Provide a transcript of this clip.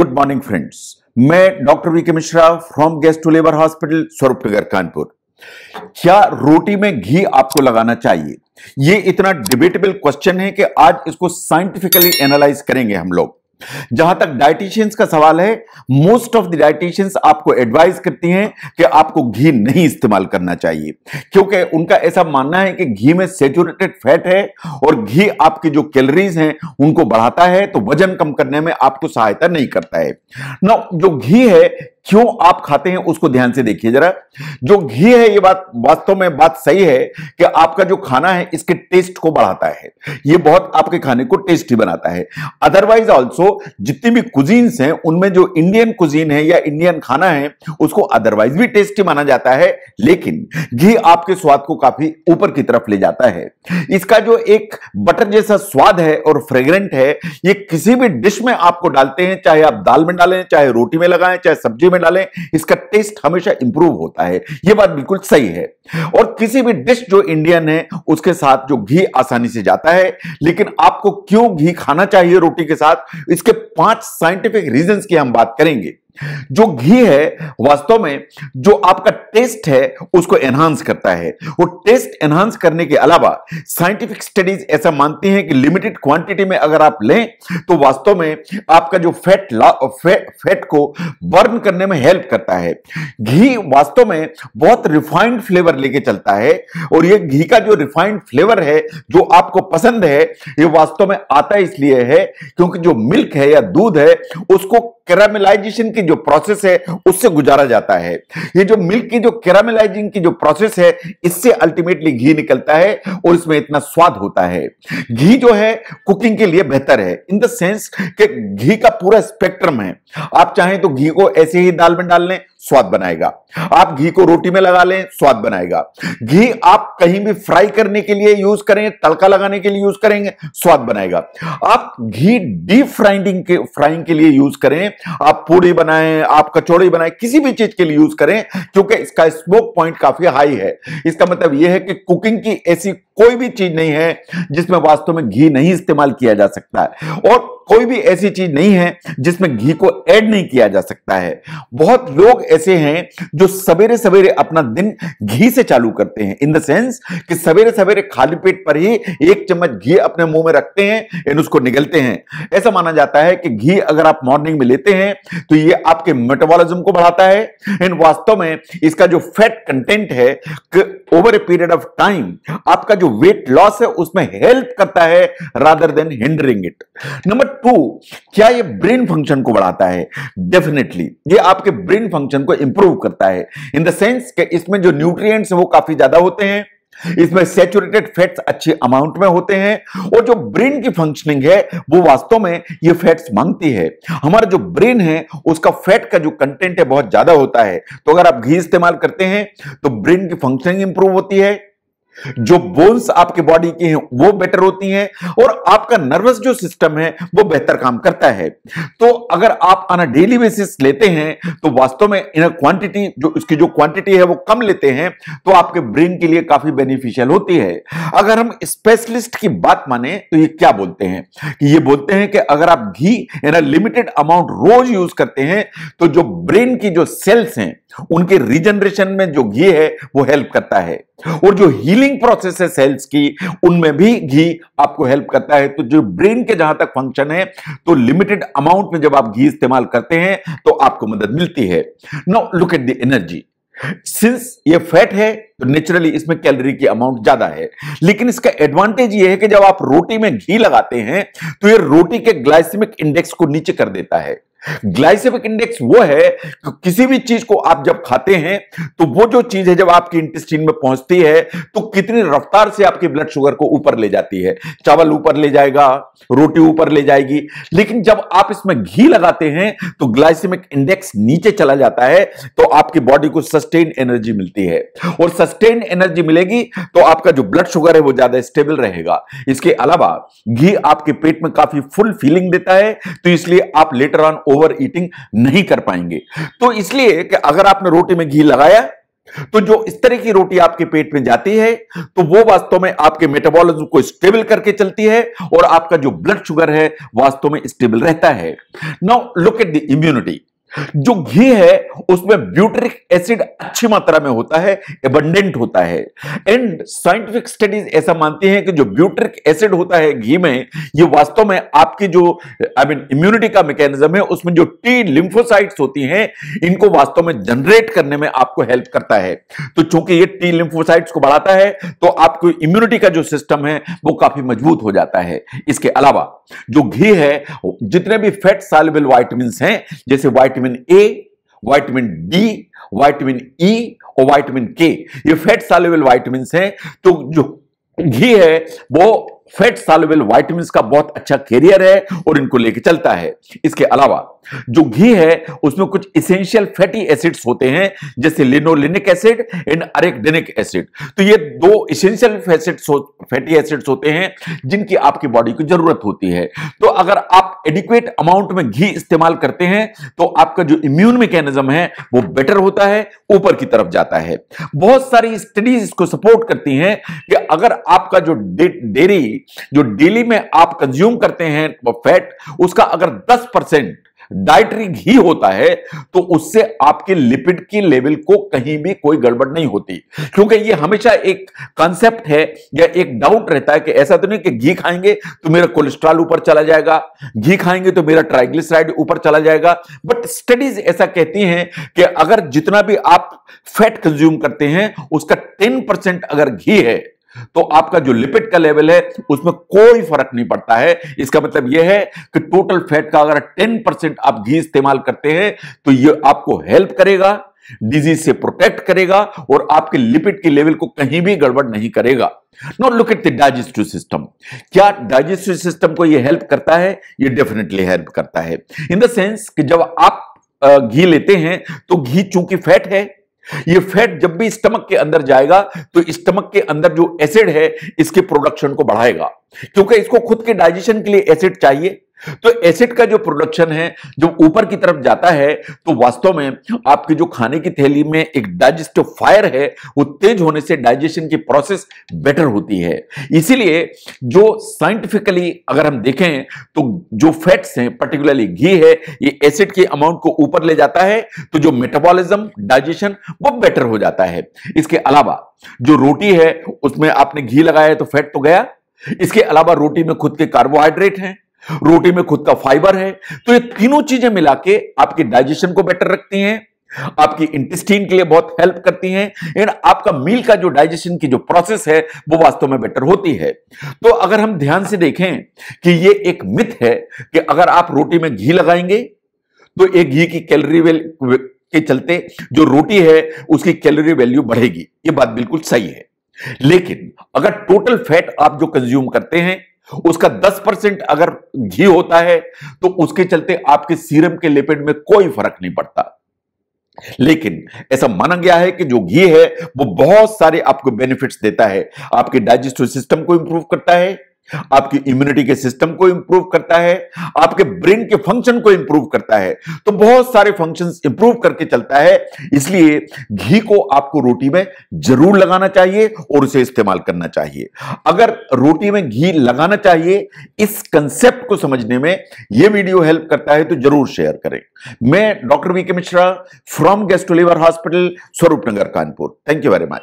good morning friends मैं doctor V K Mishra from gastro लेबर hospital Swaroop Nagar Kanpur क्या रोटी में घी आपको लगाना चाहिए यह इतना डिबेटेबल क्वेश्चन है कि आज इसको साइंटिफिकली एनालाइज करेंगे हम लोग जहां तक डायटिशियंस का सवाल है मोस्ट ऑफ द डायटिशियंस आपको एडवाइस करती हैं कि आपको घी नहीं इस्तेमाल करना चाहिए क्योंकि उनका ऐसा मानना है कि घी में सेचुरेटेड फैट है और घी आपकी जो कैलोरीज हैं उनको बढ़ाता है तो वजन कम करने में आपको सहायता नहीं करता है ना जो घी है क्यों आप खाते हैं उसको ध्यान से देखिए जरा जो घी है ये बात वास्तव में बात सही है कि आपका जो खाना है इसके टेस्ट को बढ़ाता है ये बहुत आपके खाने को टेस्टी बनाता है अदरवाइज ऑल्सो जितनी भी कुजीन्स हैं उनमें जो इंडियन कुजीन है या इंडियन खाना है उसको अदरवाइज भी टेस्टी माना जाता है लेकिन घी आपके स्वाद को काफी ऊपर की तरफ ले जाता है इसका जो एक बटर जैसा स्वाद है और फ्रेग्रेंट है ये किसी भी डिश में आपको डालते हैं चाहे आप दाल में डालें चाहे रोटी में लगाएं चाहे सब्जी में डालें इसका टेस्ट हमेशा इंप्रूव होता है यह बात बिल्कुल सही है और किसी भी डिश जो इंडियन है उसके साथ जो घी आसानी से जाता है लेकिन आपको क्यों घी खाना चाहिए रोटी के साथ इसके पांच साइंटिफिक रीजन की हम बात करेंगे जो घी है वास्तव में जो आपका टेस्ट है उसको एनहांस करता है वो टेस्ट एनहांस करने के अलावा साइंटिफिक स्टडीज ऐसा मानती हैं कि लिमिटेड क्वांटिटी में अगर आप लें तो वास्तव में आपका जो फैट फै, फैट को बर्न करने में हेल्प करता है घी वास्तव में बहुत रिफाइंड फ्लेवर लेके चलता है और ये घी का जो रिफाइंड फ्लेवर है जो आपको पसंद है ये वास्तव में आता इसलिए है क्योंकि जो मिल्क है या दूध है उसको कैरामेलाइजेशन की जो प्रोसेस है उससे गुजारा जाता है ये जो मिल्क की जो कैरामेलाइजिंग की जो प्रोसेस है इससे अल्टीमेटली घी निकलता है और इसमें इतना स्वाद होता है घी जो है कुकिंग के लिए बेहतर है इन द सेंस कि घी का पूरा स्पेक्ट्रम है आप चाहें तो घी को ऐसे ही दाल में डाल लें स्वाद बनाएगा आप घी को रोटी में लगा लें स्वाद बनाएगा घी आप कहीं भी फ्राई करने के लिए यूज करें तड़का लगाने के लिए यूज करेंगे स्वाद बनाएगा आप घी डीप फ्राइंडिंग के फ्राइंग के लिए यूज करें आप पूरी बनाएं आप कचौड़ी बनाएं किसी भी चीज के लिए यूज करें क्योंकि इसका स्मोक पॉइंट काफी हाई है इसका मतलब यह है कि कुकिंग की ऐसी कोई भी चीज नहीं है जिसमें वास्तव में घी नहीं इस्तेमाल किया जा सकता है और कोई भी ऐसी चीज नहीं है जिसमें घी को ऐड नहीं किया जा सकता है बहुत लोग ऐसे हैं जो सवेरे सवेरे अपना दिन घी से चालू करते हैं इन द सेंस कि सवेरे सवेरे खाली पेट पर ही एक चम्मच घी अपने मुंह में रखते हैं एंड उसको निगलते हैं ऐसा माना जाता है कि घी अगर आप मॉर्निंग में लेते हैं तो ये आपके मेटाबॉलिज्म को बढ़ाता है इन वास्तव में इसका जो फैट कंटेंट है over a period of time आपका जो वेट लॉस है उसमें हेल्प करता है rather than hindering it number two क्या ये ब्रेन फंक्शन को बढ़ाता है डेफिनेटली ये आपके ब्रेन फंक्शन को इंप्रूव करता है इन द सेंस के इसमें जो न्यूट्रिएंट्स हैं वो काफी ज्यादा होते हैं इसमें सेचुरेटेड फैट्स अच्छे अमाउंट में होते हैं और जो ब्रेन की फंक्शनिंग है वो वास्तव में ये फैट्स मांगती है हमारा जो ब्रेन है उसका फैट का जो कंटेंट है बहुत ज्यादा होता है तो अगर आप घी इस्तेमाल करते हैं तो ब्रेन की फंक्शनिंग इंप्रूव होती है जो बोन्स आपके बॉडी की हैं वो बेटर होती हैं और आपका नर्वस जो सिस्टम है वो बेहतर काम करता है तो अगर आप ऑन डेली बेसिस लेते हैं तो वास्तव में इन क्वांटिटी जो इसकी जो क्वांटिटी है वो कम लेते हैं तो आपके ब्रेन के लिए काफी बेनिफिशियल होती है अगर हम स्पेशलिस्ट की बात माने तो ये क्या बोलते हैं कि ये बोलते हैं कि अगर आप घी इन लिमिटेड अमाउंट रोज यूज करते हैं तो जो ब्रेन की जो सेल्स हैं उनके रिजनरेशन में जो घी है वो हेल्प करता है और जो हीलिंग प्रोसेस है सेल्स की उनमें भी घी आपको हेल्प करता है तो जो ब्रेन के जहां तक फंक्शन है तो लिमिटेड अमाउंट में जब आप घी इस्तेमाल करते हैं तो आपको मदद मिलती है now look at the energy since ये फैट है तो नेचुरली इसमें कैलोरी की अमाउंट ज्यादा है लेकिन इसका एडवांटेज ये है कि जब आप रोटी में घी लगाते हैं तो ये रोटी के ग्लाइसेमिक इंडेक्स को नीचे कर देता है ग्लाइसेमिक इंडेक्स वो है कि किसी भी चीज को आप जब खाते हैं तो वो जो चीज है जब आपकी इंटेस्टिन में पहुंचती है तो कितनी रफ्तार से आपकी ब्लड शुगर को ऊपर ले जाती है चावल ऊपर ले जाएगा रोटी ऊपर ले जाएगी लेकिन जब आप इसमें घी लगाते हैं तो ग्लाइसेमिक इंडेक्स नीचे चला जाता है तो आपकी बॉडी को सस्टेन एनर्जी मिलती है और सस्टेन एनर्जी मिलेगी तो आपका जो ब्लड शुगर है वो ज्यादा स्टेबल रहेगा इसके अलावा घी आपके पेट में काफी फुल फीलिंग देता है तो इसलिए आप लेटर ऑन ओवर ईटिंग नहीं कर पाएंगे तो इसलिए कि अगर आपने रोटी में घी लगाया तो जो इस तरह की रोटी आपके पेट में जाती है तो वो वास्तव में आपके मेटाबॉलिज्म को स्टेबल करके चलती है और आपका जो ब्लड शुगर है वास्तव में स्टेबल रहता है now look at the immunity जो घी है उसमें ब्यूटरिक एसिड अच्छी मात्रा में होता है एबंडेंट होता है एंड साइंटिफिक स्टडीज ऐसा मानती हैं कि जो ब्यूटरिक एसिड होता है घी में ये वास्तव में आपकी जो आई मीन इम्यूनिटी का मैकेनिज्म है उसमें जो टी लिम्फोसाइट्स होती हैं इनको वास्तव में जनरेट करने में आपको हेल्प करता है तो चूंकि ये टी लिम्फोसाइट्स को बढ़ाता है तो आपको इम्यूनिटी का जो सिस्टम है वो काफी मजबूत हो जाता है इसके अलावा जो घी है जितने भी फैट सालेबल वाइटमिन हैं जैसे वाइट vitamin A vitamin D vitamin E और वाइटमिन के ये फैट साल्युबल वाइटमिन हैं तो जो घी है वो फैट साल्युबल वाइटमिन का बहुत अच्छा कैरियर है और इनको लेके चलता है इसके अलावा जो घी है उसमें कुछ इसेंशियल फैटी एसिड्स होते हैं जैसे linolenic acid and arachidonic acid तो ये दो इसेंशियल फैटी एसिड्स होते हैं जिनकी आपकी बॉडी को जरूरत होती है तो अगर आप एडिक्वेट अमाउंट में घी इस्तेमाल करते हैं तो आपका जो इम्यून मैकेनिज्म है वो बेटर होता है ऊपर की तरफ जाता है बहुत सारी स्टडीज इसको सपोर्ट करती हैं कि अगर आपका जो डेरी जो डेली में आप कंज्यूम करते हैं फैट उसका अगर 10 परसेंट डाइटरी घी होता है तो उससे आपके लिपिड की लेवल को कहीं भी कोई गड़बड़ नहीं होती क्योंकि ये हमेशा एक कॉन्सेप्ट है या एक डाउट रहता है कि ऐसा तो नहीं कि घी खाएंगे तो मेरा कोलेस्ट्रॉल ऊपर चला जाएगा घी खाएंगे तो मेरा ट्राइग्लिसराइड ऊपर चला जाएगा बट स्टडीज ऐसा कहती हैं कि अगर जितना भी आप फैट कंज्यूम करते हैं उसका टेन परसेंट अगर घी है तो आपका जो लिपिड का लेवल है उसमें कोई फर्क नहीं पड़ता है इसका मतलब यह है कि टोटल फैट का अगर 10 परसेंट आप घी इस्तेमाल करते हैं तो यह आपको हेल्प करेगा डिजीज से प्रोटेक्ट करेगा और आपके लिपिड के लेवल को कहीं भी गड़बड़ नहीं करेगा not look at the digestive system क्या डाइजेस्टिव सिस्टम को यह हेल्प करता है यह डेफिनेटली हेल्प करता है इन द सेंस कि जब आप घी लेते हैं तो घी चूंकि फैट है ये फैट जब भी स्टमक के अंदर जाएगा तो स्टमक के अंदर जो एसिड है इसके प्रोडक्शन को बढ़ाएगा क्योंकि इसको खुद के डाइजेशन के लिए एसिड चाहिए तो एसिड का जो प्रोडक्शन है जो ऊपर की तरफ जाता है तो वास्तव में आपके जो खाने की थैली में एक डाइजेस्टिव फायर है वो तेज होने से डाइजेशन की प्रोसेस बेटर होती है इसीलिए जो साइंटिफिकली अगर हम देखें तो जो फैट्स हैं पर्टिकुलरली घी है ये एसिड के अमाउंट को ऊपर ले जाता है तो जो मेटाबॉलिज्म डाइजेशन वो बेटर हो जाता है इसके अलावा जो रोटी है उसमें आपने घी लगाया तो फैट तो गया इसके अलावा रोटी में खुद के कार्बोहाइड्रेट हैं रोटी में खुद का फाइबर है तो ये तीनों चीजें मिला के आपके डाइजेशन को बेटर रखती हैं आपकी इंटेस्टीन के लिए बहुत हेल्प करती हैं एंड आपका मील का जो डाइजेशन की जो प्रोसेस है वो वास्तव में बेटर होती है तो अगर हम ध्यान से देखें कि ये एक मिथ है कि अगर आप रोटी में घी लगाएंगे तो एक घी की कैलोरी के चलते जो रोटी है उसकी कैलोरी वैल्यू बढ़ेगी ये बात बिल्कुल सही है लेकिन अगर टोटल फैट आप जो कंज्यूम करते हैं उसका 10 परसेंट अगर घी होता है तो उसके चलते आपके सीरम के लिपिड में कोई फर्क नहीं पड़ता लेकिन ऐसा माना गया है कि जो घी है वो बहुत सारे आपको बेनिफिट्स देता है आपके डाइजेस्टिव सिस्टम को इंप्रूव करता है आपकी इम्यूनिटी के सिस्टम को इंप्रूव करता है आपके ब्रेन के फंक्शन को इंप्रूव करता है तो बहुत सारे फंक्शंस इंप्रूव करके चलता है इसलिए घी को आपको रोटी में जरूर लगाना चाहिए और उसे इस्तेमाल करना चाहिए अगर रोटी में घी लगाना चाहिए इस कंसेप्ट को समझने में यह वीडियो हेल्प करता है तो जरूर शेयर करें मैं doctor V K Mishra from gastro liver hospital Swaroop Nagar Kanpur thank you very much